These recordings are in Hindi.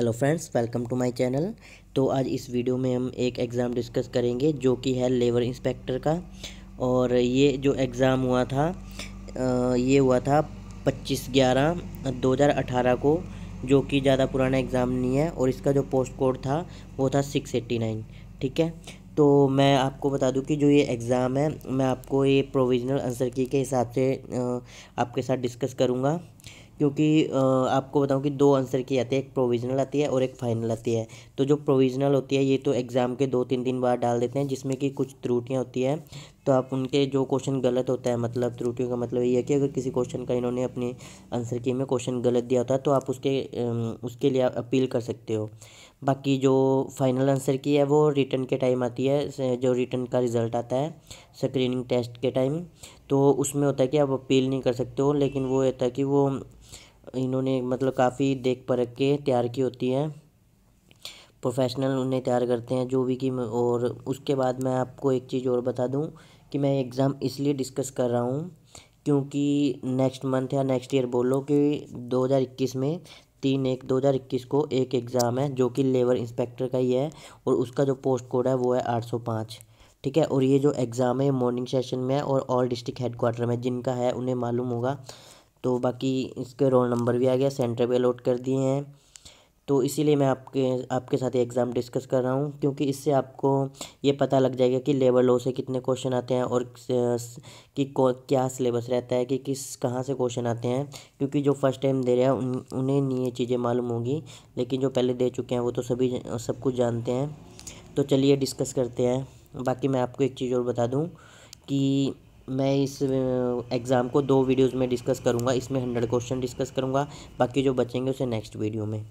hello friends welcome to my channel तो आज इस वीडियो में हम एक एग्ज़ाम डिस्कस करेंगे जो कि है लेबर इंस्पेक्टर का और ये जो एग्ज़ाम हुआ था ये हुआ था 25 ग्यारह 2018 को जो कि ज़्यादा पुराना एग्ज़ाम नहीं है और इसका जो पोस्ट कोड था वो था 689 ठीक है तो मैं आपको बता दूं कि जो ये एग्ज़ाम है मैं आपको ये प्रोविज़नल आंसर की के हिसाब से आपके साथ डिस्कस करूँगा क्योंकि आपको बताऊं कि दो आंसर की आती है एक प्रोविजनल आती है और एक फाइनल आती है तो जो प्रोविजनल होती है ये तो एग्ज़ाम के दो तीन दिन बाद डाल देते हैं जिसमें कि कुछ त्रुटियाँ होती है तो आप उनके जो क्वेश्चन गलत होता है मतलब त्रुटियों का मतलब ये है कि अगर किसी क्वेश्चन का इन्होंने अपनी आंसर की में क्वेश्चन गलत दिया होता है तो आप उसके उसके लिए अपील कर सकते हो बाकी जो फाइनल आंसर की है वो रिटर्न के टाइम आती है जो रिटर्न का रिज़ल्ट आता है स्क्रीनिंग टेस्ट के टाइम तो उसमें होता है कि आप अपील नहीं कर सकते हो लेकिन वो होता है कि वो इन्होंने मतलब काफ़ी देख परख के तैयार की होती है प्रोफेशनल उन्हें तैयार करते हैं जो भी कि और उसके बाद मैं आपको एक चीज़ और बता दूं कि मैं एग्ज़ाम इसलिए डिस्कस कर रहा हूं क्योंकि नेक्स्ट मंथ या नेक्स्ट ईयर बोलो कि 2021 में तीन एक दो हज़ार इक्कीस को एक एग्ज़ाम है जो कि लेबर इंस्पेक्टर का ही है और उसका जो पोस्ट कोड है वो है आठ सौ पाँच ठीक है और ये जो एग्ज़ाम है मॉर्निंग सेशन में है और ऑल डिस्ट्रिक्ट हेडक्वार्टर में जिनका है उन्हें मालूम होगा तो बाकी इसके रोल नंबर भी आ गया सेंटर भी अलॉट कर दिए हैं तो इसीलिए मैं आपके आपके साथ ये एग्ज़ाम डिस्कस कर रहा हूँ क्योंकि इससे आपको ये पता लग जाएगा कि लेवल लो से कितने क्वेश्चन आते हैं और कि क्या सिलेबस रहता है कि किस कहाँ से क्वेश्चन आते हैं क्योंकि जो फर्स्ट टाइम दे रहे हैं उन उन्हें नहीं ये चीज़ें मालूम होगी लेकिन जो पहले दे चुके हैं वो तो सभी सब कुछ जानते हैं तो चलिए डिस्कस करते हैं बाकी मैं आपको एक चीज़ और बता दूँ कि मैं इस एग्ज़ाम को दो वीडियोस में डिस्कस करूँगा इसमें हंड्रेड क्वेश्चन डिस्कस करूँगा बाकी जो बचेंगे उसे नेक्स्ट वीडियो में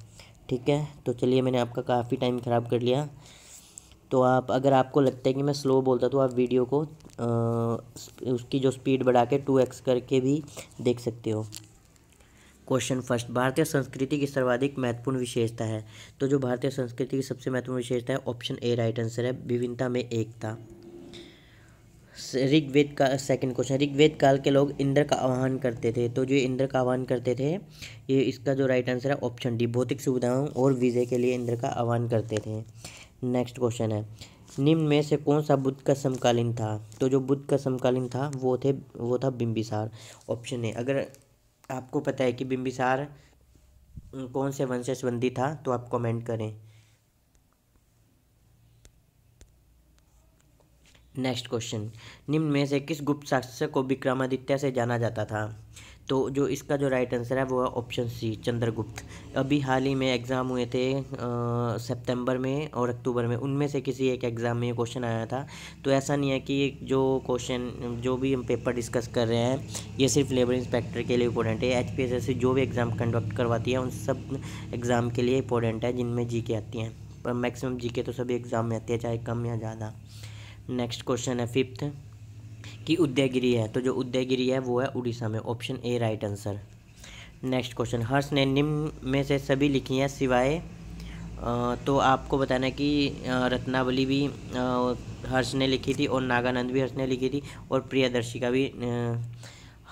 ठीक है तो चलिए मैंने आपका काफ़ी टाइम ख़राब कर लिया तो आप अगर आपको लगता है कि मैं स्लो बोलता तो आप वीडियो को आ, उसकी जो स्पीड बढ़ा के टू एक्स करके भी देख सकते हो क्वेश्चन फर्स्ट भारतीय संस्कृति की सर्वाधिक महत्वपूर्ण विशेषता है तो जो भारतीय संस्कृति की सबसे महत्वपूर्ण विशेषता है ऑप्शन ए राइट आंसर है विभिन्नता में एकता ऋग्वेद का सेकंड क्वेश्चन ऋग्वेद काल के लोग इंद्र का आह्वान करते थे तो जो इंद्र का आह्वान करते थे ये इसका जो राइट आंसर है ऑप्शन डी भौतिक सुविधाओं और विजय के लिए इंद्र का आह्वान करते थे नेक्स्ट क्वेश्चन है निम्न में से कौन सा बुद्ध का समकालीन था तो जो बुद्ध का समकालीन था वो थे वो था बिम्बिसार ऑप्शन ए अगर आपको पता है कि बिम्बिसार कौन से वंश से संबंधित था तो आप कमेंट करें नेक्स्ट क्वेश्चन निम्न में से किस गुप्त शासक को विक्रमादित्य से जाना जाता था तो जो इसका जो राइट आंसर है वो है ऑप्शन सी चंद्रगुप्त अभी हाल ही में एग्ज़ाम हुए थे सितंबर में और अक्टूबर में उनमें से किसी एक एग्ज़ाम में क्वेश्चन आया था तो ऐसा नहीं है कि जो क्वेश्चन जो भी हम पेपर डिस्कस कर रहे हैं ये सिर्फ लेबर इंस्पेक्टर के लिए इंपॉर्टेंट है एच पी जो भी एग्ज़ाम कंडक्ट करवाती है उन सब एग्ज़ाम के लिए इंपॉर्टेंट है जिनमें जी के आती हैं पर मैक्सिमम जी के तो सभी एग्ज़ाम में आती है चाहे कम या ज़्यादा नेक्स्ट क्वेश्चन है फिफ्थ कि उदयगिरी है तो जो उदयगिरी है वो है उड़ीसा में option A right answer next question Harsh ने निम्न में से सभी लिखी हैं सिवाय तो आपको बताना कि रत्नावली भी हर्ष ने लिखी थी और नागानंद भी हर्ष ने लिखी थी और प्रियदर्शिका भी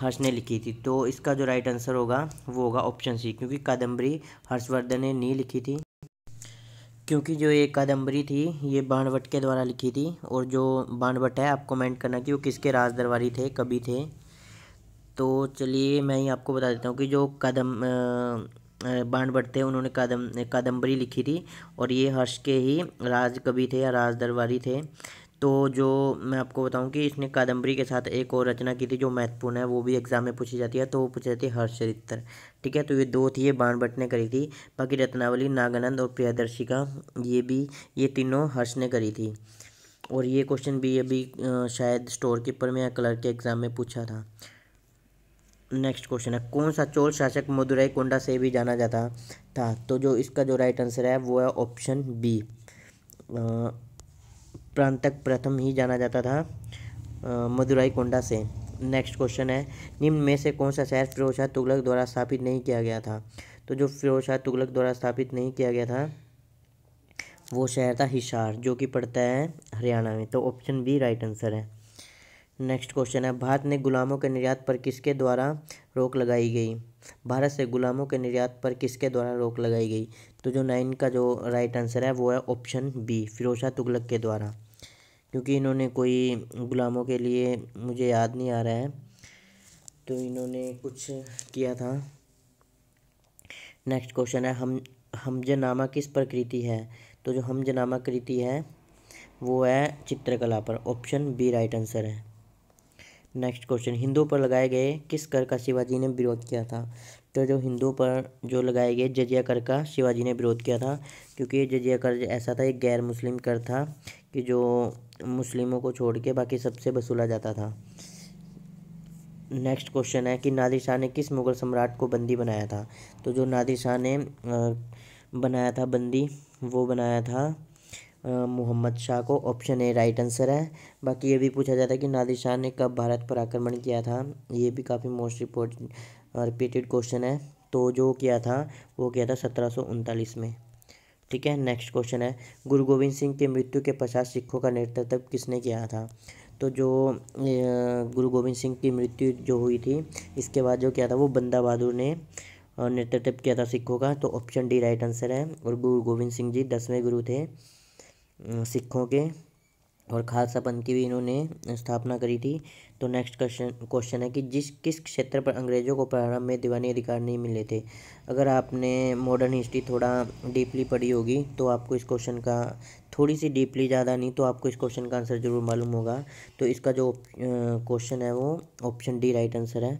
हर्ष ने लिखी थी तो इसका जो राइट आंसर होगा वो होगा ऑप्शन सी क्योंकि कादम्बरी हर्षवर्धन ने नहीं लिखी थी क्योंकि जो ये कादम्बरी थी ये बाणवट के द्वारा लिखी थी और जो बाणवट है आप कमेंट करना कि वो किसके राज दरबारी थे कभी थे तो चलिए मैं ही आपको बता देता हूँ कि जो कदम बाणवट थे उन्होंने कादम कादम्बरी लिखी थी और ये हर्ष के ही राज कवि थे या राज दरबारी थे तो जो मैं आपको बताऊं कि इसने कादम्बरी के साथ एक और रचना की थी जो महत्वपूर्ण है वो भी एग्ज़ाम में पूछी जाती है तो वो पूछी जाती है हर्षचरित्र ठीक है तो ये दो थी ये भट्ट ने करी थी बाकी रत्नावली नागानंद और प्रियदर्शिका ये भी ये तीनों हर्ष ने करी थी और ये क्वेश्चन भी अभी शायद स्टोर कीपर में या क्लर्क के एग्ज़ाम में पूछा था नेक्स्ट क्वेश्चन है कौन सा चोल शासक मदुरई कोंडा से भी जाना जाता था तो जो इसका जो राइट आंसर है वो है ऑप्शन बी प्रांतक प्रथम ही जाना जाता था मदुराई कोंडा से नेक्स्ट क्वेश्चन है निम्न में से कौन सा शहर फिरोज शाह तुगलक द्वारा स्थापित नहीं किया गया था तो जो फिरोज शाह तुगलक द्वारा स्थापित नहीं किया गया था वो शहर था हिसार जो कि पड़ता है हरियाणा में तो ऑप्शन बी राइट आंसर है नेक्स्ट क्वेश्चन है भारत ने गुलामों के निर्यात पर किसके द्वारा रोक लगाई गई भारत से गुलामों के निर्यात पर किसके द्वारा रोक लगाई गई तो जो नाइन का जो राइट आंसर है वो है ऑप्शन बी फिरोजा तुगलक के द्वारा क्योंकि इन्होंने कोई ग़ुलामों के लिए मुझे याद नहीं आ रहा है तो इन्होंने कुछ किया था नेक्स्ट क्वेश्चन है हम नामा किस प्रकृति है तो जो नामा कृति है वो है चित्रकला पर ऑप्शन बी राइट आंसर है नेक्स्ट क्वेश्चन हिंदुओं पर लगाए गए किस कर का शिवाजी ने विरोध किया था तो जो हिंदुओं पर जो लगाए गए जजिया कर का शिवाजी ने विरोध किया था क्योंकि ये जजिया कर ऐसा था एक गैर मुस्लिम कर था कि जो मुस्लिमों को छोड़ के बाकी सबसे वसूला जाता था नेक्स्ट क्वेश्चन है कि नादिर शाह ने किस मुग़ल सम्राट को बंदी बनाया था तो जो नादिर शाह ने बनाया था बंदी वो बनाया था मोहम्मद शाह को ऑप्शन ए राइट आंसर है बाकी ये भी पूछा जाता है कि नादिर शाह ने कब भारत पर आक्रमण किया था ये भी काफ़ी मोस्ट रिपोर्ट रिपीटेड क्वेश्चन है तो जो किया था वो किया था सत्रह में ठीक है नेक्स्ट क्वेश्चन है गुरु गोविंद सिंह की मृत्यु के पश्चात सिखों का नेतृत्व किसने किया था तो जो गुरु गोविंद सिंह की मृत्यु जो हुई थी इसके बाद जो किया था वो बंदा बहादुर ने नेतृत्व किया था सिखों का तो ऑप्शन डी राइट आंसर है और गुरु गोविंद सिंह जी दसवें गुरु थे सिखों के और खालसा पंथ की भी इन्होंने स्थापना करी थी तो नेक्स्ट क्वेश्चन क्वेश्चन है कि जिस किस क्षेत्र पर अंग्रेज़ों को प्रारंभ में दीवानी अधिकार नहीं मिले थे अगर आपने मॉडर्न हिस्ट्री थोड़ा डीपली पढ़ी होगी तो आपको इस क्वेश्चन का थोड़ी सी डीपली ज़्यादा नहीं तो आपको इस क्वेश्चन का आंसर ज़रूर मालूम होगा तो इसका जो क्वेश्चन है वो ऑप्शन डी राइट आंसर है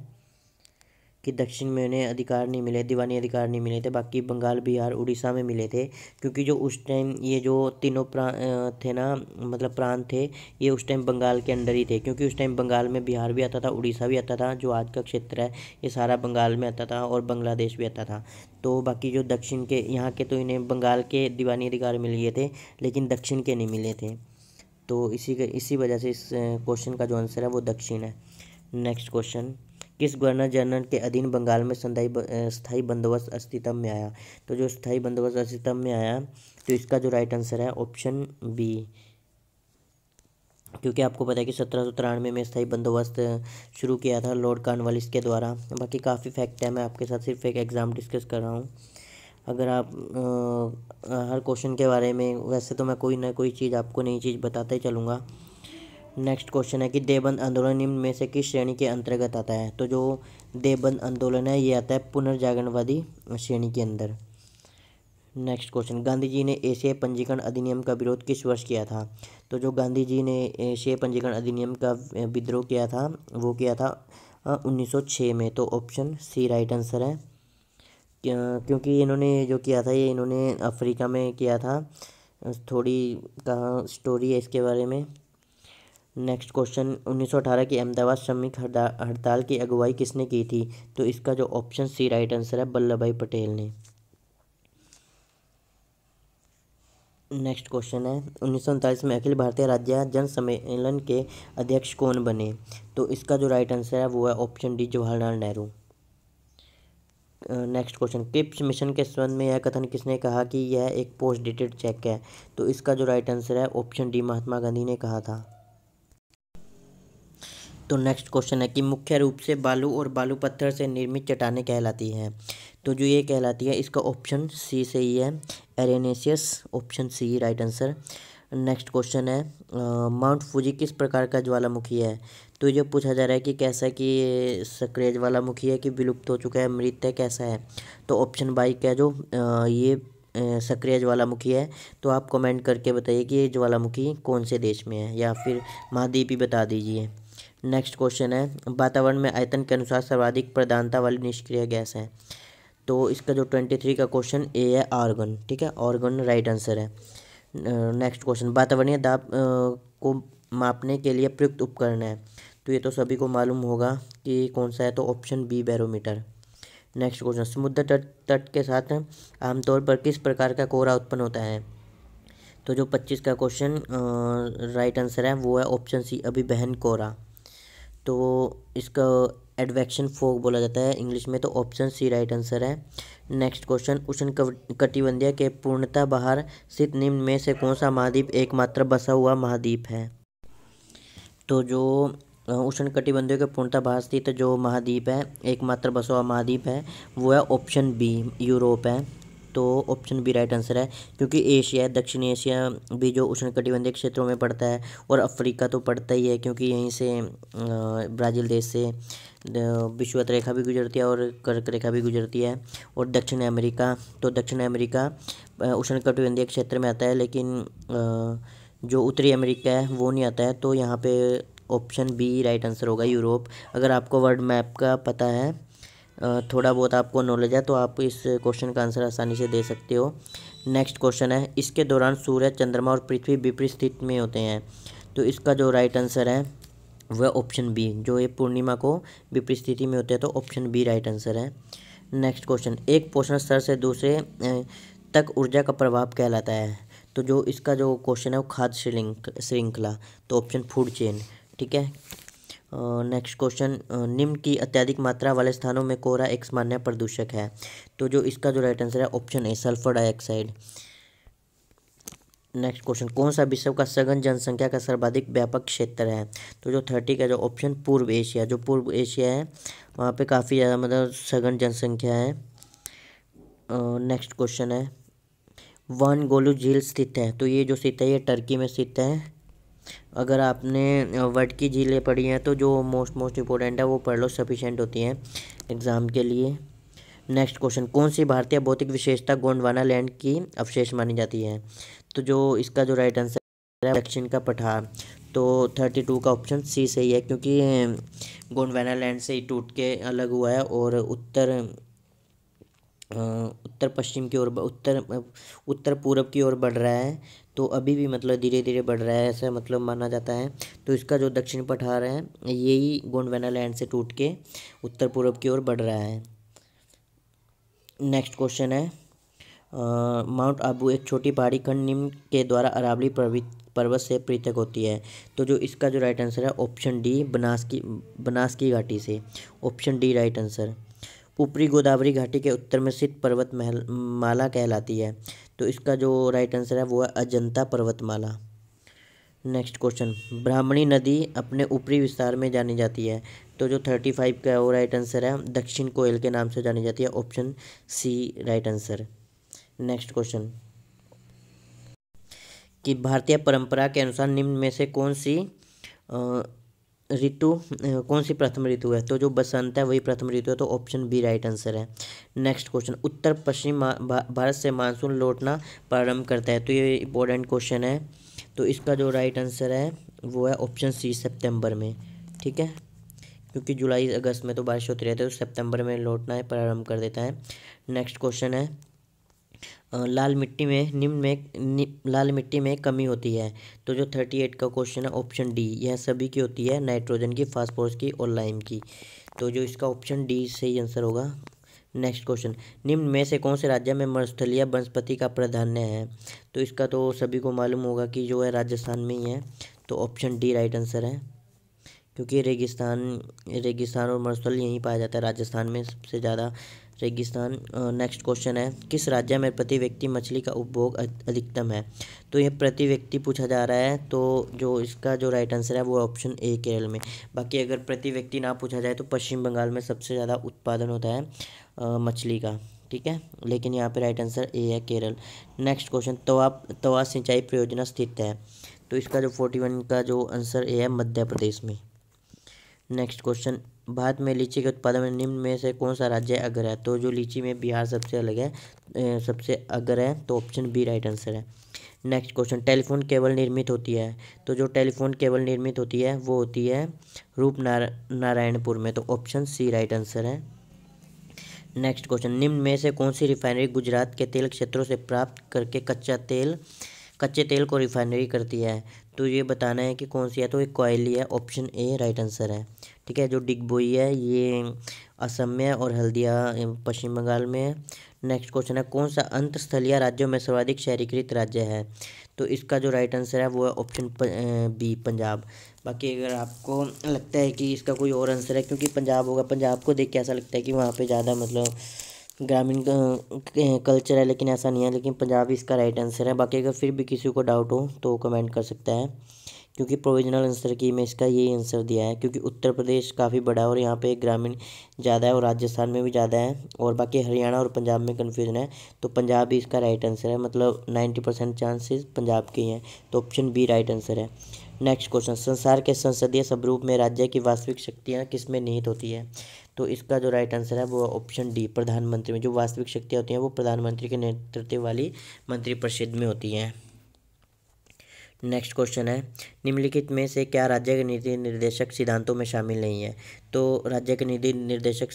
कि दक्षिण में उन्हें अधिकार नहीं मिले दीवानी अधिकार नहीं मिले थे बाकी बंगाल बिहार उड़ीसा में मिले थे क्योंकि जो उस टाइम ये जो तीनों प्रांत थे ना मतलब प्रांत थे ये उस टाइम बंगाल के अंडर ही थे क्योंकि उस टाइम बंगाल में बिहार भी आता था उड़ीसा भी आता था जो आज का क्षेत्र है ये सारा बंगाल में आता था और बांग्लादेश भी आता था तो बाकी जो दक्षिण के यहाँ के तो इन्हें बंगाल के दीवानी अधिकार मिल गए थे लेकिन दक्षिण के नहीं मिले थे तो इसी इसी वजह से इस क्वेश्चन का जो आंसर है वो दक्षिण है नेक्स्ट क्वेश्चन किस गवर्नर जनरल के अधीन बंगाल में संधाई स्थाई बंदोबस्त अस्तित्व में आया तो जो स्थाई बंदोबस्त अस्तित्व में आया तो इसका जो राइट आंसर है ऑप्शन बी क्योंकि आपको पता है कि सत्रह सौ तिरानवे में स्थाई बंदोबस्त शुरू किया था लॉर्ड कार्नवालिस के द्वारा बाकी काफ़ी फैक्ट है मैं आपके साथ सिर्फ एक एग्ज़ाम डिस्कस कर रहा हूँ अगर आप आ, हर क्वेश्चन के बारे में वैसे तो मैं कोई ना कोई चीज़ आपको नई चीज़ बताते चलूँगा नेक्स्ट क्वेश्चन है कि देवबंद आंदोलन निम्न में से किस श्रेणी के अंतर्गत आता है तो जो देवबंद आंदोलन है ये आता है पुनर्जागरणवादी श्रेणी के अंदर नेक्स्ट क्वेश्चन गांधी जी ने एशिया पंजीकरण अधिनियम का विरोध किस वर्ष किया था तो जो गांधी जी ने एशिया पंजीकरण अधिनियम का विद्रोह किया था वो किया था उन्नीस में तो ऑप्शन सी राइट आंसर है क्योंकि इन्होंने जो किया था ये इन्होंने अफ्रीका में किया था थोड़ी कहाँ स्टोरी है इसके बारे में नेक्स्ट क्वेश्चन अठारह की अहमदाबाद श्रमिक हड़ताल की अगुवाई किसने की थी तो इसका जो ऑप्शन सी राइट आंसर है वल्लभ भाई पटेल ने नेक्स्ट क्वेश्चन है उन्नीस में अखिल भारतीय राज्य जन सम्मेलन के अध्यक्ष कौन बने तो इसका जो राइट आंसर है वो है option D Jawaharlal Nehru next question Cripps mission के संबंध में यह कथन किसने कहा कि यह एक पोस्ट डेटेड चेक है तो इसका जो राइट आंसर है ऑप्शन डी महात्मा गांधी ने कहा था तो नेक्स्ट क्वेश्चन है कि मुख्य रूप से बालू और बालू पत्थर से निर्मित चट्टाने कहलाती हैं तो जो ये कहलाती है इसका ऑप्शन सी से ही है arenaceous option C right answer next question है माउंट फूजी किस प्रकार का ज्वालामुखी है तो ये पूछा जा रहा है कि कैसा कि सक्रिय ज्वालामुखी है कि विलुप्त हो चुका है मृत है कैसा है तो ऑप्शन बाई का जो आ, ये सक्रिय ज्वालामुखी है तो आप कमेंट करके बताइए कि ये ज्वालामुखी कौन से देश में है या फिर महाद्वीप ही बता दीजिए नेक्स्ट क्वेश्चन है वातावरण में आयतन के अनुसार सर्वाधिक प्रधानता वाली निष्क्रिय गैस है तो इसका जो ट्वेंटी थ्री का क्वेश्चन ए है ऑर्गन ठीक है ऑर्गन राइट आंसर है नेक्स्ट क्वेश्चन वातावरणीय दाब को मापने के लिए प्रयुक्त उपकरण है तो ये तो सभी को मालूम होगा कि कौन सा है तो option B barometer next question समुद्र तट तट के साथ आमतौर पर किस प्रकार का कोहरा उत्पन्न होता है तो जो पच्चीस का क्वेश्चन राइट आंसर है वो है ऑप्शन सी अभी बहन कोहरा तो इसका एडवेक्शन फोक बोला जाता है इंग्लिश में तो ऑप्शन सी राइट आंसर है नेक्स्ट क्वेश्चन उष्ण कटिबंधीय के पूर्णता बाहर स्थित निम्न में से कौन सा महाद्वीप एकमात्र बसा हुआ महाद्वीप है तो जो उष्ण कटिबंधियों के पूर्णता बाहर स्थित जो महाद्वीप है एकमात्र बसा हुआ महाद्वीप है वो है ऑप्शन बी यूरोप है तो ऑप्शन बी राइट आंसर है क्योंकि एशिया दक्षिण एशिया भी जो कटिबंधीय क्षेत्रों में पड़ता है और अफ्रीका तो पड़ता ही है क्योंकि यहीं से ब्राज़ील देश से विश्वत रेखा भी गुजरती है और कर्क रेखा भी गुजरती है और दक्षिण अमेरिका तो दक्षिण अमेरिका कटिबंधीय क्षेत्र में आता है लेकिन जो उत्तरी अमेरिका है वो नहीं आता है तो यहाँ पे ऑप्शन बी राइट आंसर होगा यूरोप अगर आपको वर्ल्ड मैप का पता है थोड़ा बहुत आपको नॉलेज है तो आप इस क्वेश्चन का आंसर आसानी से दे सकते हो नेक्स्ट क्वेश्चन है इसके दौरान सूर्य चंद्रमा और पृथ्वी विपरीत स्थिति में होते हैं तो इसका जो राइट आंसर है वह ऑप्शन बी जो ये पूर्णिमा को विपरीत स्थिति में होते हैं तो ऑप्शन बी राइट आंसर है नेक्स्ट क्वेश्चन एक पोषण स्तर से दूसरे तक ऊर्जा का प्रभाव कहलाता है तो जो इसका जो क्वेश्चन है वो खाद्य श्रृंखला तो ऑप्शन फूड चेन ठीक है नेक्स्ट क्वेश्चन निम्न की अत्यधिक मात्रा वाले स्थानों में कोहरा एक सामान्य प्रदूषक है तो जो इसका जो राइट आंसर है option A sulphur dioxide next question कौन सा विश्व का सघन जनसंख्या का सर्वाधिक व्यापक क्षेत्र है तो जो थर्टी का जो ऑप्शन पूर्व एशिया जो पूर्व एशिया है वहाँ पे काफ़ी ज़्यादा मतलब सघन जनसंख्या है नेक्स्ट क्वेश्चन है वन गोलू झील स्थित है तो ये जो स्थित है ये टर्की में स्थित है अगर आपने वर्ड की झीलें पढ़ी हैं तो जो मोस्ट मोस्ट इंपॉर्टेंट है वो पढ़ लो सफिशेंट होती हैं एग्ज़ाम के लिए नेक्स्ट क्वेश्चन कौन सी भारतीय भौतिक विशेषता गोंडवाना लैंड की अवशेष मानी जाती है तो जो इसका जो राइट आंसर है दक्षिण का पठार तो थर्टी टू का ऑप्शन सी सही है क्योंकि गोंडवाना लैंड से ही टूट के अलग हुआ है और उत्तर उत्तर पश्चिम की ओर उत्तर उत्तर पूर्व की ओर बढ़ रहा है तो अभी भी मतलब धीरे धीरे बढ़ रहा है ऐसा मतलब माना जाता है तो इसका जो दक्षिण पठार है यही गोंडवाना लैंड से टूट के उत्तर पूर्व की ओर बढ़ रहा है नेक्स्ट क्वेश्चन है माउंट आबू एक छोटी पहाड़ी खंड निम्न के द्वारा अरावली पर्वत पर्वत से पृथक होती है तो जो इसका जो राइट आंसर है ऑप्शन डी बनास की बनास की घाटी से ऑप्शन डी राइट आंसर ऊपरी गोदावरी घाटी के उत्तर में स्थित पर्वत महल माला कहलाती है तो इसका जो राइट आंसर है वो है अजंता पर्वतमाला नेक्स्ट क्वेश्चन ब्राह्मणी नदी अपने ऊपरी विस्तार में जानी जाती है तो जो थर्टी फाइव का वो राइट आंसर है दक्षिण कोयल के नाम से जानी जाती है option C right answer next question कि भारतीय परंपरा के अनुसार निम्न में से कौन सी ऋतु कौन सी प्रथम ऋतु है तो जो बसंत है वही प्रथम ऋतु है तो ऑप्शन बी राइट आंसर है नेक्स्ट क्वेश्चन उत्तर पश्चिम भारत से मानसून लौटना प्रारंभ करता है तो ये इंपॉर्टेंट क्वेश्चन है तो इसका जो राइट आंसर है वो है ऑप्शन सी सितंबर में ठीक है क्योंकि जुलाई अगस्त में तो बारिश होती रहती है तो सितंबर में लौटना है प्रारंभ कर देता है नेक्स्ट क्वेश्चन है लाल मिट्टी में निम्न में नि, लाल मिट्टी में कमी होती है तो जो थर्टी एट का क्वेश्चन है ऑप्शन डी यह सभी की होती है नाइट्रोजन की फास्फोरस की और लाइम की तो जो इसका ऑप्शन डी सही आंसर होगा नेक्स्ट क्वेश्चन निम्न में से कौन से राज्य में मरुस्थलीय वनस्पति का प्राधान्य है तो इसका तो सभी को मालूम होगा कि जो है राजस्थान में ही है तो ऑप्शन डी राइट आंसर है क्योंकि रेगिस्तान रेगिस्तान और मरुस्थल यहीं पाया जाता है राजस्थान में सबसे ज़्यादा रेगिस्तान नेक्स्ट क्वेश्चन है किस राज्य में प्रति व्यक्ति मछली का उपभोग अधिकतम है तो यह प्रति व्यक्ति पूछा जा रहा है तो जो इसका जो राइट आंसर है वो ऑप्शन ए केरल में बाकी अगर प्रति व्यक्ति ना पूछा जाए तो पश्चिम बंगाल में सबसे ज़्यादा उत्पादन होता है मछली का ठीक है लेकिन यहाँ पर राइट आंसर ए है केरल नेक्स्ट क्वेश्चन तवा तवा सिंचाई परियोजना स्थित है तो इसका जो फोर्टी वन का जो आंसर ए है मध्य प्रदेश में नेक्स्ट क्वेश्चन भारत में लीची के उत्पादन में निम्न में से कौन सा राज्य अग्र है तो जो लीची में बिहार सबसे अलग है सबसे अग्र है तो ऑप्शन बी राइट आंसर है नेक्स्ट क्वेश्चन टेलीफोन केबल निर्मित होती है तो जो टेलीफोन केबल निर्मित होती है वो होती है रूप नार, नारायणपुर में तो ऑप्शन सी राइट आंसर है नेक्स्ट क्वेश्चन निम्न में से कौन सी रिफाइनरी गुजरात के तेल क्षेत्रों से प्राप्त करके कच्चा तेल कच्चे तेल को रिफाइनरी करती है तो ये बताना है कि कौन सी है तो एक कोयली है ऑप्शन ए राइट आंसर है ठीक है जो डिगबोई है ये असम में और हल्दिया पश्चिम बंगाल में है नेक्स्ट क्वेश्चन है कौन सा अंत स्थलीय राज्यों में सर्वाधिक शहरीकृत राज्य है तो इसका जो राइट आंसर है वो है ऑप्शन बी पंजाब बाकी अगर आपको लगता है कि इसका कोई और आंसर है क्योंकि पंजाब होगा पंजाब को देख के ऐसा लगता है कि वहाँ पे ज़्यादा मतलब ग्रामीण कल्चर है लेकिन ऐसा नहीं है लेकिन पंजाब इसका राइट आंसर है बाकी अगर फिर भी किसी को डाउट हो तो कमेंट कर सकता है क्योंकि प्रोविजनल आंसर की में इसका यही आंसर दिया है क्योंकि उत्तर प्रदेश काफ़ी बड़ा है और यहाँ पे ग्रामीण ज़्यादा है और राजस्थान में भी ज़्यादा है और बाकी हरियाणा और पंजाब में कन्फ्यूजन है तो पंजाब ही इसका राइट आंसर है मतलब नाइन्टी परसेंट चांसेज पंजाब के ही हैं तो ऑप्शन बी राइट आंसर है नेक्स्ट क्वेश्चन संसार के संसदीय स्वरूप में राज्य की वास्तविक शक्तियाँ किस में निहित होती है तो इसका जो राइट आंसर है वो ऑप्शन डी प्रधानमंत्री में जो वास्तविक शक्तियाँ होती हैं वो प्रधानमंत्री के नेतृत्व वाली मंत्रिपरिषद में होती हैं नेक्स्ट क्वेश्चन है निम्नलिखित में से क्या राज्य के नीति निर्देशक सिद्धांतों में शामिल नहीं है तो राज्य के नीति निर्देशक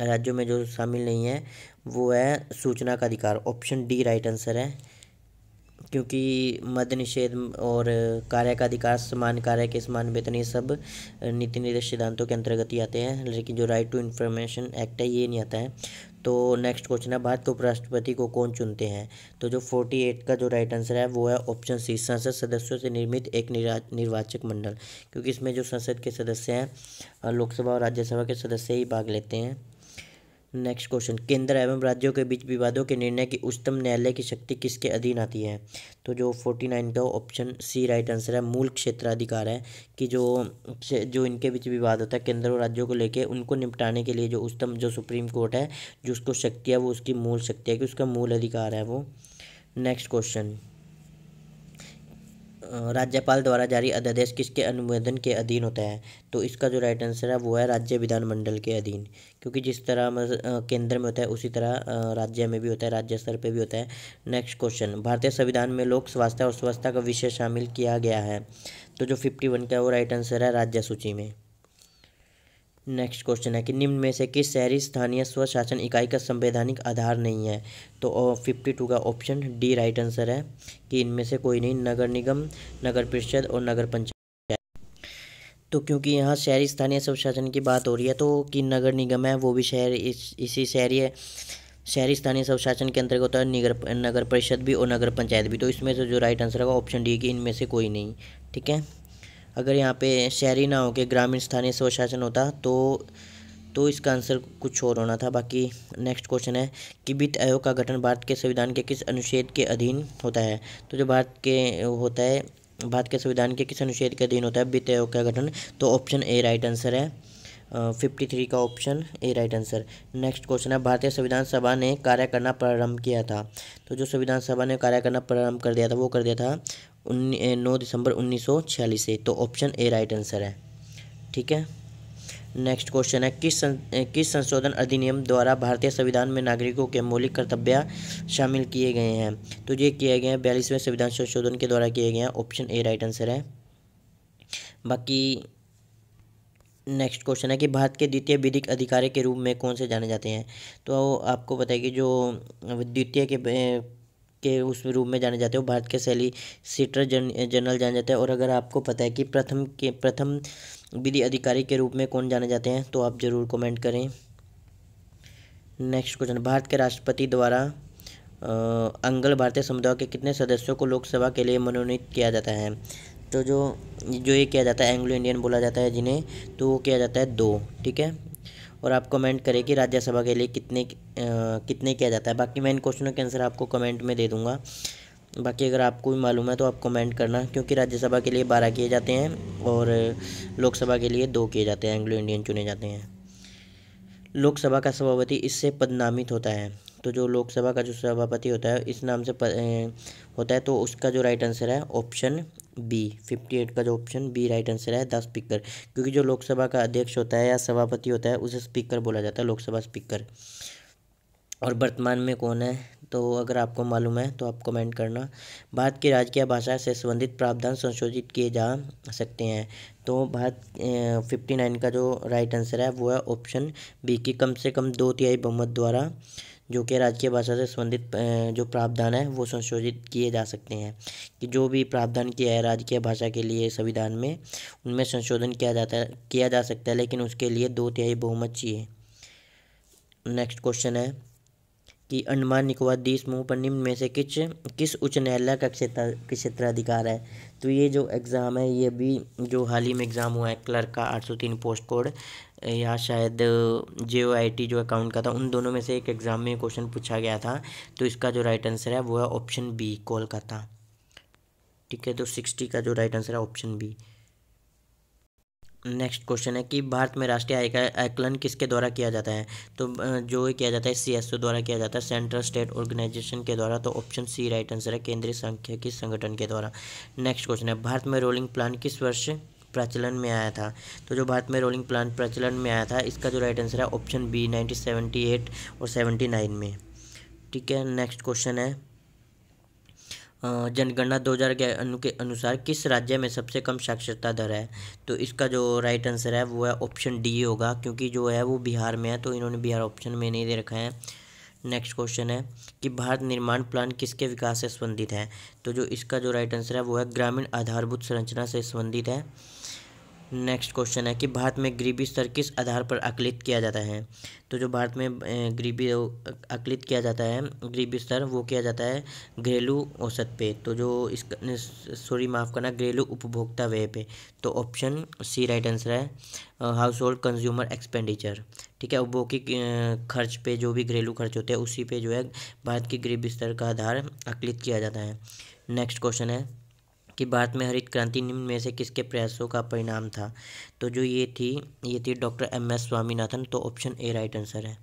राज्यों में जो शामिल नहीं है वो है सूचना का अधिकार ऑप्शन डी राइट आंसर है क्योंकि मध्य निषेध और कार्य का अधिकार समान कार्य के समान वेतन ये सब नीति निर्देश सिद्धांतों के अंतर्गत ही आते हैं लेकिन जो राइट टू इन्फॉर्मेशन एक्ट है ये नहीं आता है तो नेक्स्ट क्वेश्चन है भारत के उपराष्ट्रपति को कौन चुनते हैं तो जो फोर्टी एट का जो राइट आंसर है वो है ऑप्शन सी संसद सदस्यों से निर्मित एक निर्वाचक मंडल क्योंकि इसमें जो संसद के सदस्य हैं लोकसभा और राज्यसभा के सदस्य ही भाग लेते हैं नेक्स्ट क्वेश्चन केंद्र एवं राज्यों के बीच विवादों के निर्णय की उच्चतम न्यायालय की शक्ति किसके अधीन आती है तो जो फोर्टी नाइन का ऑप्शन सी राइट आंसर है मूल क्षेत्राधिकार है कि जो जो इनके बीच विवाद होता है केंद्र और राज्यों को लेके उनको निपटाने के लिए जो उच्चतम जो सुप्रीम कोर्ट है जो उसको शक्ति है वो उसकी मूल शक्ति है कि उसका मूल अधिकार है वो नेक्स्ट क्वेश्चन राज्यपाल द्वारा जारी अध्यादेश किसके अनुमोदन के अधीन होता है तो इसका जो राइट आंसर है वो है राज्य विधानमंडल के अधीन क्योंकि जिस तरह केंद्र में होता है उसी तरह राज्य में भी होता है राज्य स्तर पे भी होता है नेक्स्ट क्वेश्चन भारतीय संविधान में लोक स्वास्थ्य और स्वच्छता का विषय शामिल किया गया है तो जो फिफ्टी वन का वो राइट आंसर है राज्य सूची में नेक्स्ट क्वेश्चन है कि निम्न में से किस शहरी स्थानीय स्वशासन इकाई का संवैधानिक आधार नहीं है तो फिफ्टी टू का ऑप्शन डी राइट आंसर है कि इनमें से कोई नहीं नगर निगम नगर परिषद और नगर पंचायत तो क्योंकि यहाँ शहरी स्थानीय स्वशासन की बात हो रही है तो कि नगर निगम है वो भी शहर इस इसी शहरी शहरी स्थानीय स्वशासन के अंतर्गत होता है नगर नगर परिषद भी और नगर पंचायत भी तो इसमें से जो राइट आंसर होगा ऑप्शन डी कि इनमें से कोई नहीं ठीक है अगर यहाँ पे शहरी ना हो के ग्रामीण स्थानीय स्वशासन होता तो तो इसका आंसर कुछ और होना था बाकी नेक्स्ट क्वेश्चन है कि वित्त आयोग का गठन भारत के संविधान के किस अनुच्छेद के अधीन होता है तो जो भारत के होता है भारत के संविधान के किस अनुच्छेद के अधीन होता है वित्त आयोग का गठन तो ऑप्शन ए राइट आंसर है फिफ्टी थ्री का option A right answer next question है भारतीय संविधान सभा ने कार्य करना प्रारंभ किया था तो जो संविधान सभा ने कार्य करना प्रारंभ कर दिया था वो कर दिया था नौ दिसंबर उन्नीस से तो ऑप्शन ए राइट आंसर है ठीक है नेक्स्ट क्वेश्चन है किस सं, किस संशोधन अधिनियम द्वारा भारतीय संविधान में नागरिकों के मौलिक कर्तव्य शामिल किए गए हैं तो ये किए गए हैं बयालीसवें संविधान संशोधन के द्वारा किए गए हैं ऑप्शन ए राइट आंसर है बाकी नेक्स्ट क्वेश्चन है कि भारत के द्वितीय विधिक अधिकारी के रूप में कौन से जाने जाते हैं तो आपको बताइए जो द्वितीय के के उस रूप में जाने जाते हैं भारत के शैली सीटर जन जनरल जाने जाते हैं और अगर आपको पता है कि प्रथम के प्रथम विधि अधिकारी के रूप में कौन जाने जाते हैं तो आप ज़रूर कमेंट करें नेक्स्ट क्वेश्चन भारत के राष्ट्रपति द्वारा अंगल भारतीय समुदाय के कितने सदस्यों को लोकसभा के लिए मनोनीत किया जाता है तो जो जो ये किया जाता है एंग्लो इंडियन बोला जाता है जिन्हें तो वो किया जाता है दो ठीक है और आप कमेंट करें कि राज्यसभा के लिए कितने आ, कितने किया जाता है बाकी मैं इन क्वेश्चनों के आंसर आपको कमेंट में दे दूँगा बाकी अगर आपको भी मालूम है तो आप कमेंट करना क्योंकि राज्यसभा के लिए बारह किए जाते हैं और लोकसभा के लिए दो किए जाते हैं एंग्लो इंडियन चुने जाते हैं लोकसभा का सभापति इससे पदनामित होता है तो जो लोकसभा का जो सभापति होता है इस नाम से होता है तो उसका जो राइट आंसर है ऑप्शन बी फिफ्टी एट का जो ऑप्शन बी राइट आंसर है द स्पीकर क्योंकि जो लोकसभा का अध्यक्ष होता है या सभापति होता है उसे स्पीकर बोला जाता है लोकसभा स्पीकर और वर्तमान में कौन है तो अगर आपको मालूम है तो आप कमेंट करना भारत की राजकीय भाषा से संबंधित प्रावधान संशोधित किए जा सकते हैं तो भारत फिफ्टी नाइन का जो राइट आंसर है वो है ऑप्शन बी की कम से कम दो तिहाई बहुमत द्वारा जो कि राजकीय भाषा से संबंधित जो प्रावधान है वो संशोधित किए जा सकते हैं कि जो भी प्रावधान किया है राजकीय भाषा के लिए संविधान में उनमें संशोधन किया जाता है किया जा सकता है लेकिन उसके लिए दो तिहाई बहुमत चाहिए नेक्स्ट क्वेश्चन है कि अंडमान निकोबार द्वीप समूह पर निम्न में से किस किस उच्च न्यायालय का क्षेत्र क्षेत्राधिकार है तो ये जो एग्ज़ाम है ये भी जो हाल ही में एग्ज़ाम हुआ है क्लर्क का आठ सौ तीन पोस्ट कोड या शायद जे ओ आई टी जो अकाउंट का था उन दोनों में से एक एग्ज़ाम में क्वेश्चन पूछा गया था तो इसका जो राइट आंसर है वो है ऑप्शन बी कोलकाता ठीक है तो सिक्सटी का जो राइट आंसर है ऑप्शन बी नेक्स्ट क्वेश्चन है कि भारत में राष्ट्रीय आय का आकलन किसके द्वारा किया जाता है तो जो किया जाता है सी एस ओ द्वारा किया जाता है सेंट्रल स्टेट ऑर्गेनाइजेशन के द्वारा तो ऑप्शन सी राइट आंसर है केंद्रीय सांख्यिकी संगठन के द्वारा नेक्स्ट क्वेश्चन है भारत में रोलिंग प्लान किस वर्ष प्रचलन में आया था तो जो भारत में रोलिंग प्लान प्रचलन में आया था इसका जो राइट आंसर है ऑप्शन बी नाइनटीन और सेवेंटी में ठीक है नेक्स्ट क्वेश्चन है जनगणना दो हज़ार अनु के अनुसार किस राज्य में सबसे कम साक्षरता दर है तो इसका जो राइट आंसर है वो है ऑप्शन डी होगा क्योंकि जो है वो बिहार में है तो इन्होंने बिहार ऑप्शन में नहीं दे रखा है नेक्स्ट क्वेश्चन है कि भारत निर्माण प्लान किसके विकास से संबंधित है तो जो इसका जो राइट आंसर है वो है ग्रामीण आधारभूत संरचना से संबंधित है नेक्स्ट क्वेश्चन है कि भारत में गरीबी स्तर किस आधार पर आकलित किया जाता है तो जो भारत में गरीबी आकलित किया जाता है गरीबी स्तर वो किया जाता है घरेलू औसत पे तो जो इस सॉरी माफ़ करना घरेलू उपभोक्ता व्यय पे तो ऑप्शन सी राइट आंसर है हाउस होल्ड कंज्यूमर एक्सपेंडिचर ठीक है उपभोग खर्च पे जो भी घरेलू खर्च होते हैं उसी पे जो है भारत की गरीबी स्तर का आधार आकलित किया जाता है नेक्स्ट क्वेश्चन है कि भारत में हरित क्रांति निम्न में से किसके प्रयासों का परिणाम था तो जो ये थी ये थी डॉक्टर एम एस स्वामीनाथन तो ऑप्शन ए राइट आंसर है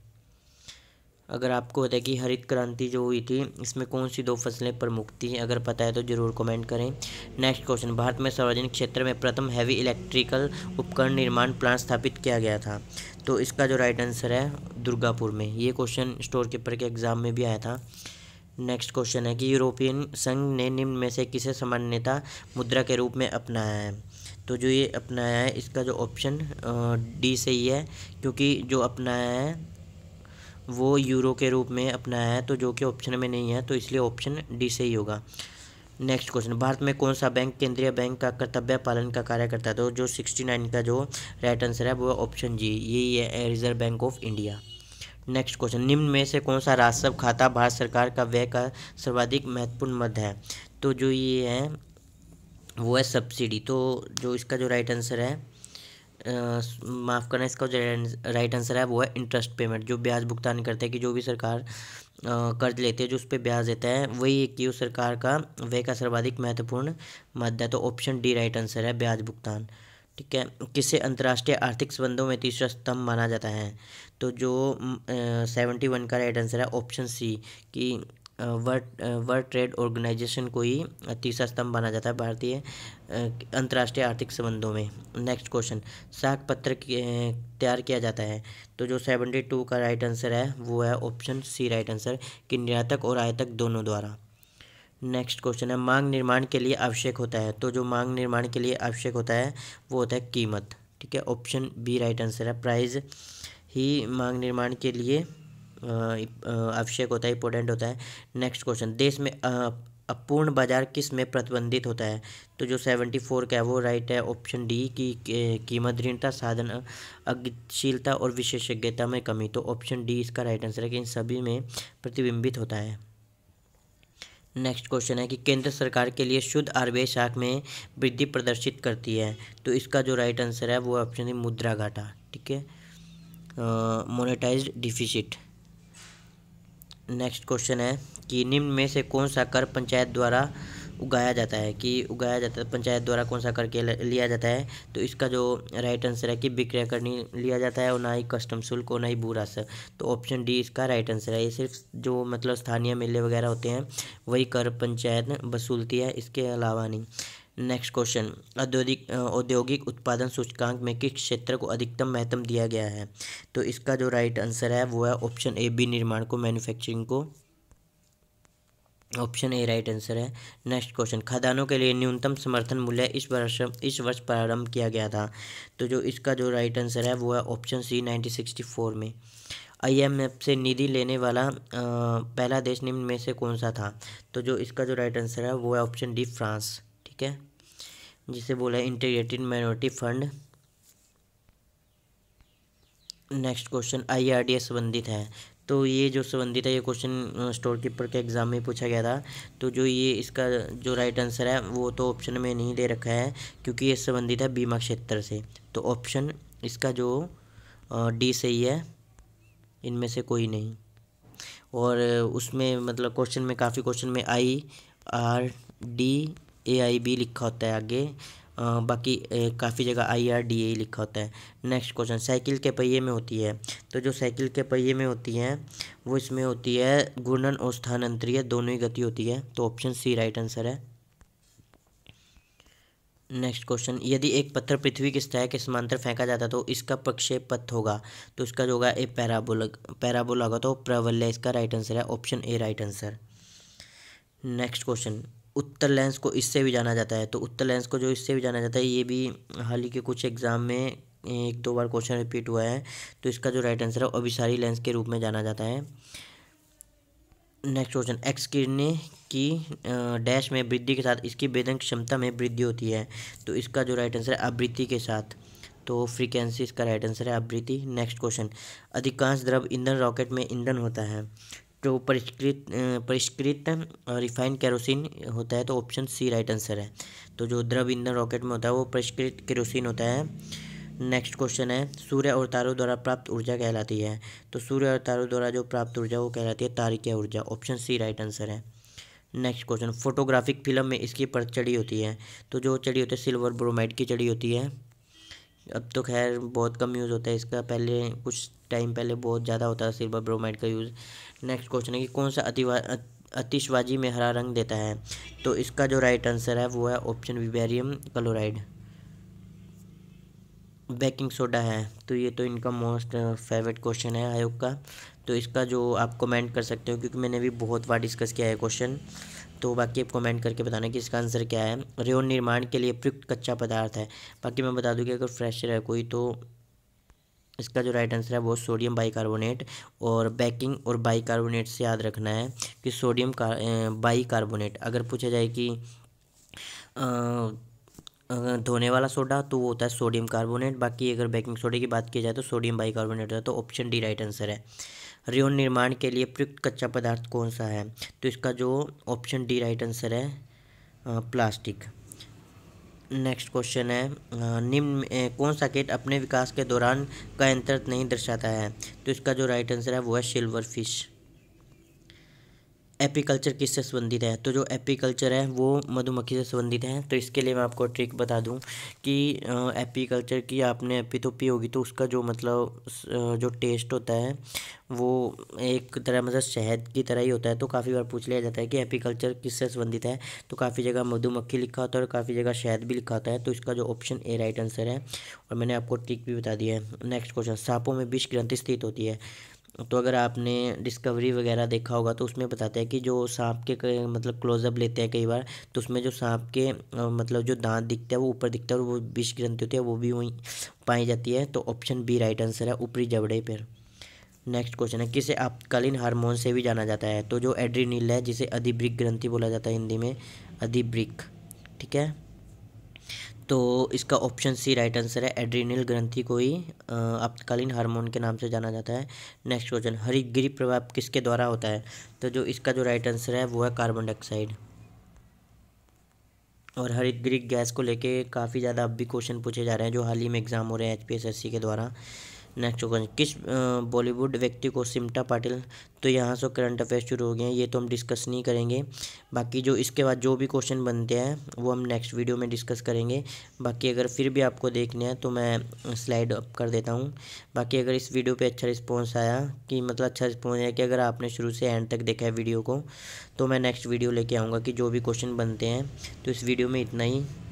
अगर आपको पता है कि हरित क्रांति जो हुई थी इसमें कौन सी दो फसलें प्रमुख थी अगर पता है तो ज़रूर कमेंट करें नेक्स्ट क्वेश्चन भारत में सार्वजनिक क्षेत्र में प्रथम हैवी इलेक्ट्रिकल उपकरण निर्माण प्लांट स्थापित किया गया था तो इसका जो राइट आंसर है दुर्गापुर में ये क्वेश्चन स्टोर कीपर के एग्ज़ाम में भी आया था नेक्स्ट क्वेश्चन है कि यूरोपियन संघ ने निम्न में से किसे सामान्यता मुद्रा के रूप में अपनाया है तो जो ये अपनाया है इसका जो ऑप्शन डी सही है क्योंकि जो अपनाया है वो यूरो के रूप में अपनाया है तो जो कि ऑप्शन में नहीं है तो इसलिए ऑप्शन डी सही होगा नेक्स्ट क्वेश्चन भारत में कौन सा बैंक केंद्रीय बैंक का कर्तव्य पालन का कार्य करता है तो जो सिक्सटी नाइन का जो राइट आंसर है वो ऑप्शन जी यही है Reserve Bank of India next question निम्न में से कौन सा राजस्व खाता भारत सरकार का व्यय का सर्वाधिक महत्वपूर्ण मद है तो जो ये है वो है सब्सिडी तो जो इसका जो राइट आंसर है माफ़ करना इसका जो राइट आंसर है वो है इंटरेस्ट पेमेंट जो ब्याज भुगतान करते हैं कि जो भी सरकार कर्ज लेते हैं जो उस पर ब्याज देता है वही एक सरकार का व्यय का सर्वाधिक महत्वपूर्ण मद है तो ऑप्शन डी राइट आंसर है ब्याज भुगतान ठीक है किसे अंतर्राष्ट्रीय आर्थिक संबंधों में तीसरा स्तंभ माना जाता है तो जो सेवेंटी वन का राइट आंसर है ऑप्शन सी कि वर्ल्ड वर्ल्ड ट्रेड ऑर्गेनाइजेशन को ही तीसरा स्तंभ माना जाता है भारतीय अंतर्राष्ट्रीय आर्थिक संबंधों में नेक्स्ट क्वेश्चन साक पत्र तैयार किया जाता है तो जो सेवेंटी टू का राइट आंसर है वो है ऑप्शन सी राइट आंसर कि निर्यातक और आयतक दोनों द्वारा नेक्स्ट क्वेश्चन है मांग निर्माण के लिए आवश्यक होता है तो जो मांग निर्माण के लिए आवश्यक होता है वो होता है कीमत ठीक है ऑप्शन बी राइट आंसर है प्राइज़ ही मांग निर्माण के लिए आवश्यक होता है इंपोर्टेंट होता है नेक्स्ट क्वेश्चन देश में अपूर्ण बाजार किस में प्रतिबंधित होता है तो जो सेवेंटी फोर का है वो राइट है ऑप्शन डी की कीमत ऋणता साधन अग्निशीलता और विशेषज्ञता में कमी तो ऑप्शन डी इसका राइट आंसर है कि इन सभी में प्रतिबिंबित होता है नेक्स्ट क्वेश्चन है कि केंद्र सरकार के लिए शुद्ध आरबीआई शाख में वृद्धि प्रदर्शित करती है तो इसका जो राइट आंसर है वो ऑप्शन है मुद्रा घाटा ठीक है मोनेटाइज डिफिशिट नेक्स्ट क्वेश्चन है कि निम्न में से कौन सा कर पंचायत द्वारा उगाया जाता है कि उगाया जाता है पंचायत द्वारा कौन सा कर के लिया जाता है तो इसका जो राइट आंसर है कि विक्रय कर लिया जाता है और ना ही कस्टम शुल्क और ना ही भू राशि तो ऑप्शन डी इसका राइट आंसर है ये सिर्फ जो मतलब स्थानीय मेले वगैरह होते हैं वही कर पंचायत वसूलती है इसके अलावा नहीं नेक्स्ट क्वेश्चन औद्योगिक औद्योगिक उत्पादन सूचकांक में किस क्षेत्र को अधिकतम महत्व दिया गया है तो इसका जो राइट आंसर है वो है ऑप्शन ए बी निर्माण को मैन्युफैक्चरिंग को ऑप्शन ए राइट आंसर है नेक्स्ट क्वेश्चन खदानों के लिए न्यूनतम समर्थन मूल्य इस वर्ष इस वर्ष प्रारंभ किया गया था तो जो इसका जो राइट आंसर है वो है option C nineteen sixty four में आईएमएफ से निधि लेने वाला आ, पहला देश निम्न में से कौन सा था तो जो इसका जो राइट आंसर है वो है ऑप्शन डी फ्रांस ठीक है जिसे बोला है integrated minority fund next question IRDA संबंधित है तो ये जो संबंधित है ये क्वेश्चन स्टोर कीपर के एग्ज़ाम में पूछा गया था तो जो ये इसका जो राइट आंसर है वो तो ऑप्शन में नहीं दे रखा है क्योंकि ये संबंधित है बीमा क्षेत्र से तो ऑप्शन इसका जो डी सही है इनमें से कोई नहीं और उसमें मतलब क्वेश्चन में काफ़ी क्वेश्चन में I R D A I B लिखा होता है आगे आ, बाकी काफ़ी जगह आई आर डी ए लिखा होता है नेक्स्ट क्वेश्चन साइकिल के पहिए में होती है तो जो साइकिल के पहिए में होती है वो इसमें होती है घूर्णन और स्थानांतरीय दोनों ही गति होती है तो ऑप्शन सी राइट आंसर है नेक्स्ट क्वेश्चन यदि एक पत्थर पृथ्वी की सतह के समांतर फेंका जाता तो इसका प्रक्षेप पथ होगा तो इसका जो होगा ए पैराबोल पैराबोल होगा तो प्रवल्य इसका राइट आंसर है option A right answer next question उत्तर लेंस को इससे भी जाना जाता है तो उत्तर लेंस को जो इससे भी जाना जाता है ये भी हाल ही के कुछ एग्ज़ाम में एक दो बार क्वेश्चन रिपीट हुआ है तो इसका जो राइट आंसर है अभिसारी लेंस के रूप में जाना जाता है नेक्स्ट क्वेश्चन एक्स किरने की डैश में वृद्धि के साथ इसकी वेदन क्षमता में वृद्धि होती है तो इसका जो राइट आंसर है आवृत्ति के साथ तो फ्रीक्वेंसी इसका राइट आंसर है आवृत्ति नेक्स्ट क्वेश्चन अधिकांश द्रव ईंधन रॉकेट में ईंधन होता है जो तो परिष्कृत परिष्कृत रिफाइंड केरोसिन होता है तो ऑप्शन सी राइट आंसर है तो जो द्रव ईंधन रॉकेट में होता है वो परिष्कृत केरोसिन होता है नेक्स्ट क्वेश्चन है सूर्य और तारों द्वारा प्राप्त ऊर्जा कहलाती है तो सूर्य और तारों द्वारा जो प्राप्त ऊर्जा वो कहलाती है तारकीय ऊर्जा ऑप्शन सी राइट आंसर है नेक्स्ट क्वेश्चन फोटोग्राफिक फिल्म में इसकी परत चढ़ी होती है तो जो चढ़ी होती है सिल्वर ब्रोमाइड की चढ़ी होती है अब तो खैर बहुत कम यूज़ होता है इसका पहले कुछ टाइम पहले बहुत ज़्यादा होता था सिल्वर ब्रोमाइड का यूज़ नेक्स्ट क्वेश्चन है कि कौन सा अतिवा अतिशबाजी में हरा रंग देता है तो इसका जो राइट आंसर है वो है ऑप्शन विबेरियम क्लोराइड बेकिंग सोडा है तो ये तो इनका मोस्ट फेवरेट क्वेश्चन है आयोग का तो इसका जो आप कमेंट कर सकते हो क्योंकि मैंने भी बहुत बार डिस्कस किया है क्वेश्चन तो बाकी आप कमेंट करके बताना कि इसका आंसर क्या है रेन निर्माण के लिए प्रयुक्त कच्चा पदार्थ है बाकी मैं बता दूँ कि अगर फ्रेशर है कोई तो इसका जो राइट आंसर है वो सोडियम बाइकार्बोनेट और बैकिंग और बाइकार्बोनेट से याद रखना है कि सोडियम का बाइकार्बोनेट अगर पूछा जाए कि धोने वाला सोडा तो वो होता है सोडियम कार्बोनेट बाकी अगर बेकिंग सोडे की बात की जाए तो सोडियम बाइकार्बोनेट होता है तो ऑप्शन डी राइट आंसर है रेयन निर्माण के लिए प्रयुक्त कच्चा पदार्थ कौन सा है तो इसका जो ऑप्शन डी राइट आंसर है प्लास्टिक नेक्स्ट क्वेश्चन है निम्न कौन सा किट अपने विकास के दौरान का अंतर नहीं दर्शाता है तो इसका जो राइट आंसर है वो है सिल्वर फिश एपीकल्चर किससे संबंधित है तो जो एपीकल्चर है वो मधुमक्खी से संबंधित है तो इसके लिए मैं आपको ट्रिक बता दूं कि एपीकल्चर की आपने एपी तो पी होगी तो उसका जो मतलब जो टेस्ट होता है वो एक तरह मतलब शहद की तरह ही होता है तो काफ़ी बार पूछ लिया जाता है कि एपीकल्चर किससे संबंधित है तो काफ़ी जगह मधुमक्खी लिखा होता है और काफ़ी जगह शहद भी लिखा होता है तो इसका जो ऑप्शन ए राइट आंसर है और मैंने आपको ट्रिक भी बता दिया है नेक्स्ट क्वेश्चन सांपों में विष ग्रंथि स्थित होती है तो अगर आपने डिस्कवरी वगैरह देखा होगा तो उसमें बताते हैं कि जो सांप के मतलब क्लोजअप लेते हैं कई बार तो उसमें जो सांप के मतलब जो दांत दिखता है वो ऊपर दिखता है और वो विष ग्रंथ होती है वो भी वहीं पाई जाती है तो ऑप्शन बी राइट आंसर है ऊपरी जबड़े पर नेक्स्ट क्वेश्चन है किसे आपकालीन हारमोन से भी जाना जाता है तो जो एड्रीनिल है जिसे अधिब्रिक ग्रंथि बोला जाता है हिंदी में अधिब्रिक ठीक है तो इसका ऑप्शन सी राइट आंसर है एड्रीनल ग्रंथि को ही आपकालीन हार्मोन के नाम से जाना जाता है नेक्स्ट क्वेश्चन हरितगृह प्रभाव किसके द्वारा होता है तो जो इसका जो राइट आंसर है वो है कार्बन डाइऑक्साइड और हरितगृह गैस को लेके काफ़ी ज़्यादा अब भी क्वेश्चन पूछे जा रहे हैं जो हाल ही में एग्ज़ाम हो रहे हैं एच के द्वारा नेक्स्ट क्वेश्चन किस बॉलीवुड व्यक्ति को सिमटा पाटिल तो यहाँ से करंट अफेयर शुरू हो गए हैं ये तो हम डिस्कस नहीं करेंगे बाकी जो इसके बाद जो भी क्वेश्चन बनते हैं वो हम नेक्स्ट वीडियो में डिस्कस करेंगे बाकी अगर फिर भी आपको देखने हैं तो मैं स्लाइड अप कर देता हूँ बाकी अगर इस वीडियो पर अच्छा रिस्पॉन्स आया कि मतलब अच्छा रिस्पॉन्स आया कि अगर आपने शुरू से एंड तक देखा है वीडियो को तो मैं नेक्स्ट वीडियो लेके आऊँगा कि जो भी क्वेश्चन बनते हैं तो इस वीडियो में इतना ही